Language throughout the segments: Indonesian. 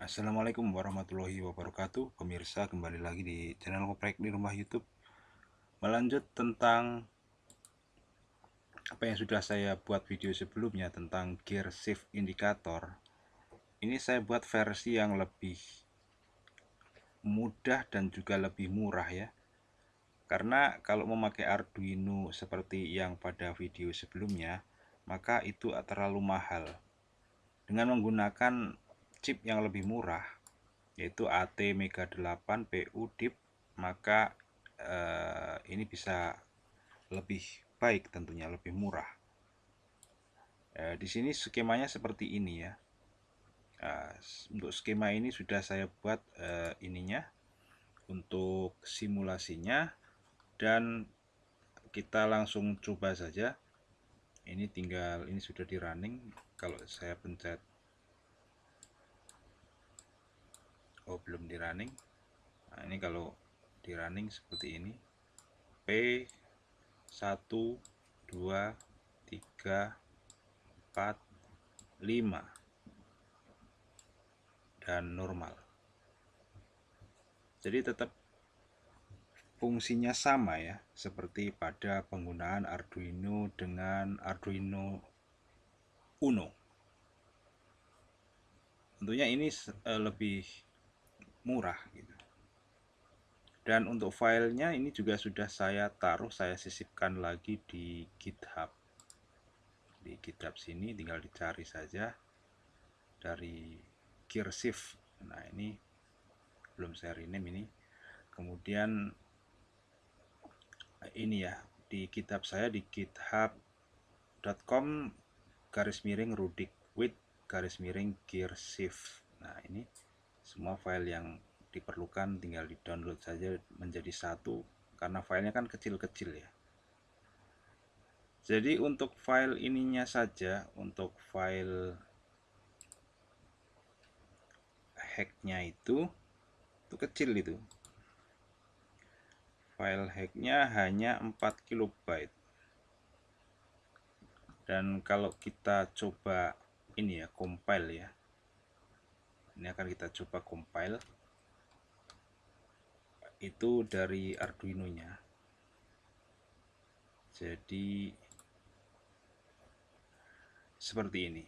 Assalamualaikum warahmatullahi wabarakatuh Pemirsa kembali lagi di channel Koprek di rumah YouTube Melanjut tentang Apa yang sudah saya buat video sebelumnya Tentang gear shift indikator Ini saya buat versi yang lebih Mudah dan juga lebih murah ya Karena kalau memakai Arduino Seperti yang pada video sebelumnya Maka itu terlalu mahal dengan menggunakan chip yang lebih murah yaitu AT Mega 8 PU DIP maka eh, ini bisa lebih baik tentunya lebih murah eh, di sini skemanya seperti ini ya eh, untuk skema ini sudah saya buat eh, ininya untuk simulasinya dan kita langsung coba saja ini tinggal ini sudah di running kalau saya pencet oh belum di running nah, ini kalau di running seperti ini P 1 2 3 4 5 dan normal jadi tetap fungsinya sama ya seperti pada penggunaan Arduino dengan Arduino Uno tentunya ini eh, lebih murah gitu. Dan untuk filenya ini juga sudah saya taruh, saya sisipkan lagi di GitHub. Di GitHub sini tinggal dicari saja dari kirsif Nah, ini belum saya rename ini. Kemudian ini ya, di GitHub saya di github.com garis miring rudik with garis miring gearshift. Nah, ini semua file yang diperlukan tinggal di download saja menjadi satu karena filenya kan kecil-kecil ya jadi untuk file ininya saja untuk file hacknya itu itu kecil itu file hacknya hanya 4 kilobyte dan kalau kita coba ini ya compile ya ini akan kita coba compile itu dari Arduino nya jadi seperti ini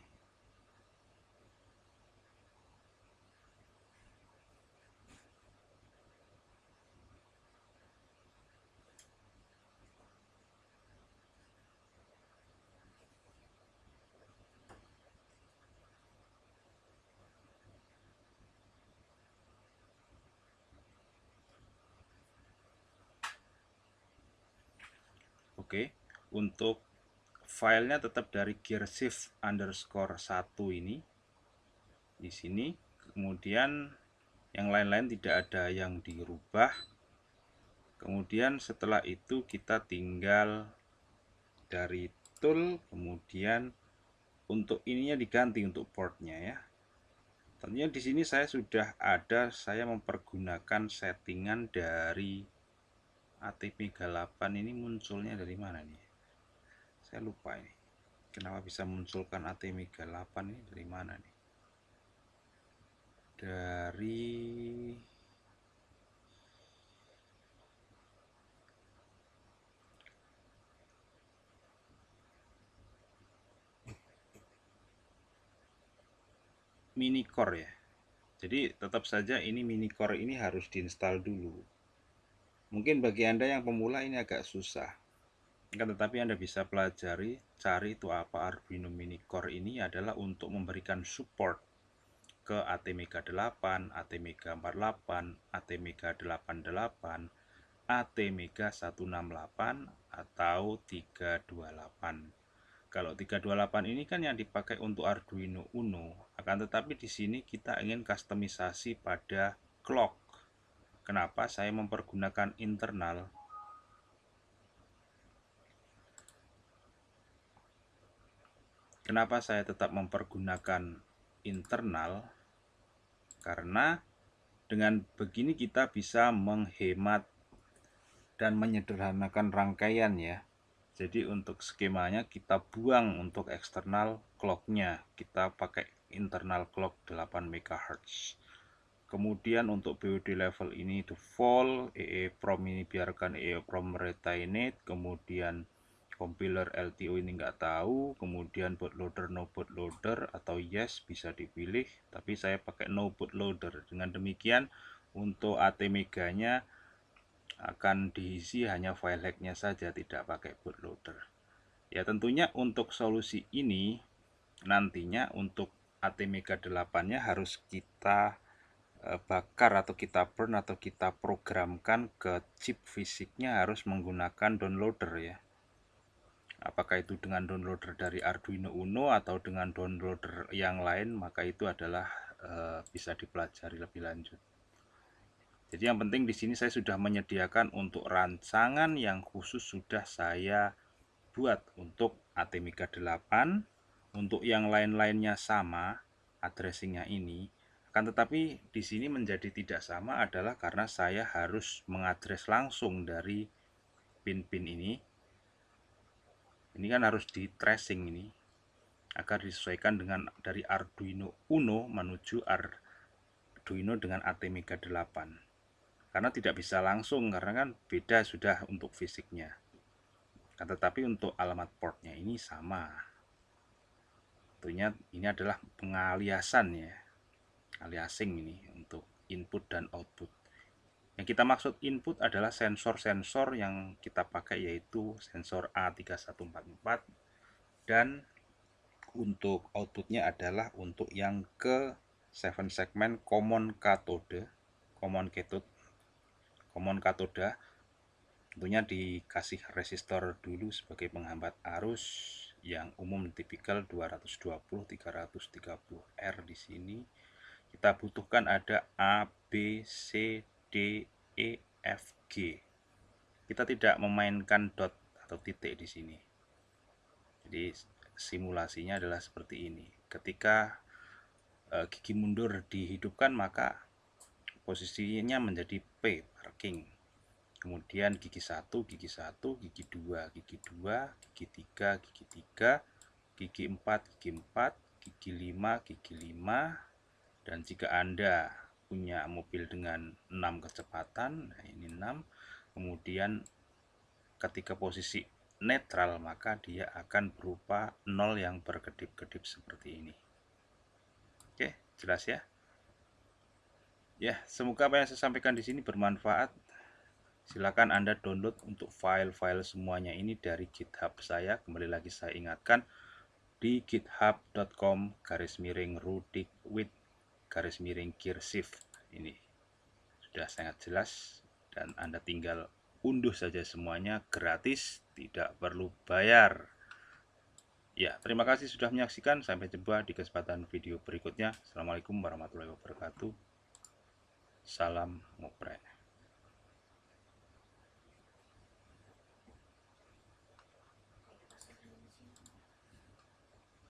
Oke, untuk filenya tetap dari shift underscore 1 ini. Di sini, kemudian yang lain-lain tidak ada yang dirubah. Kemudian setelah itu kita tinggal dari tool, kemudian untuk ininya diganti untuk portnya ya. Tentunya di sini saya sudah ada, saya mempergunakan settingan dari ATP 38 ini munculnya dari mana nih saya lupa ini kenapa bisa munculkan ATP 38 ini dari mana nih dari mini core ya jadi tetap saja ini mini core ini harus diinstal dulu Mungkin bagi Anda yang pemula ini agak susah. tetapi Anda bisa pelajari cari itu apa Arduino Mini Core ini adalah untuk memberikan support ke ATmega 8, ATmega 48, ATmega 88, ATmega 168 atau 328. Kalau 328 ini kan yang dipakai untuk Arduino Uno, akan tetapi di sini kita ingin customisasi pada clock kenapa saya mempergunakan internal kenapa saya tetap mempergunakan internal karena dengan begini kita bisa menghemat dan menyederhanakan rangkaian ya jadi untuk skemanya kita buang untuk eksternal clocknya kita pakai internal clock 8 MHz kemudian untuk BOD level ini fall EE e prom ini biarkan EE e prom retainate kemudian compiler LTO ini nggak tahu kemudian bootloader no bootloader atau yes bisa dipilih tapi saya pakai no bootloader dengan demikian untuk AT meganya akan diisi hanya file hacknya saja tidak pakai bootloader ya tentunya untuk solusi ini nantinya untuk atmega Mega 8 nya harus kita Eh, bakar atau kita burn atau kita programkan ke chip fisiknya harus menggunakan downloader ya apakah itu dengan downloader dari Arduino Uno atau dengan downloader yang lain maka itu adalah eh, bisa dipelajari lebih lanjut jadi yang penting di sini saya sudah menyediakan untuk rancangan yang khusus sudah saya buat untuk Atmega 8 untuk yang lain-lainnya sama addressingnya ini Kan tetapi di sini menjadi tidak sama adalah karena saya harus mengadres langsung dari pin-pin ini. Ini kan harus di tracing ini agar disesuaikan dengan dari Arduino Uno menuju Arduino dengan ATmega 8 karena tidak bisa langsung karena kan beda sudah untuk fisiknya kan tetapi untuk alamat portnya ini sama tentunya ini adalah pengaliasan ya aliasing ini untuk input dan output. Yang kita maksud input adalah sensor-sensor yang kita pakai yaitu sensor A3144 dan untuk outputnya adalah untuk yang ke 7 segmen common cathode common cathode, common katoda tentunya dikasih resistor dulu sebagai penghambat arus yang umum tipikal 220 330 R di sini kita butuhkan ada A, B, C, D, E, F, G. Kita tidak memainkan dot atau titik di sini. Jadi simulasinya adalah seperti ini. Ketika e, gigi mundur dihidupkan maka posisinya menjadi P, parking. Kemudian gigi 1, gigi 1, gigi 2, gigi 2, gigi 3, gigi 3, gigi 4, gigi 4, gigi 5, gigi 5, dan jika Anda punya mobil dengan 6 kecepatan, nah ini 6, kemudian ketika posisi netral maka dia akan berupa nol yang berkedip-kedip seperti ini. Oke, jelas ya? Ya, semoga apa yang saya sampaikan di sini bermanfaat. Silakan Anda download untuk file-file semuanya ini dari GitHub saya. Kembali lagi saya ingatkan di github.com garis miring rudik with garis miring shift ini sudah sangat jelas dan Anda tinggal unduh saja semuanya gratis tidak perlu bayar ya terima kasih sudah menyaksikan sampai jumpa di kesempatan video berikutnya Assalamualaikum warahmatullahi wabarakatuh salam ngoprek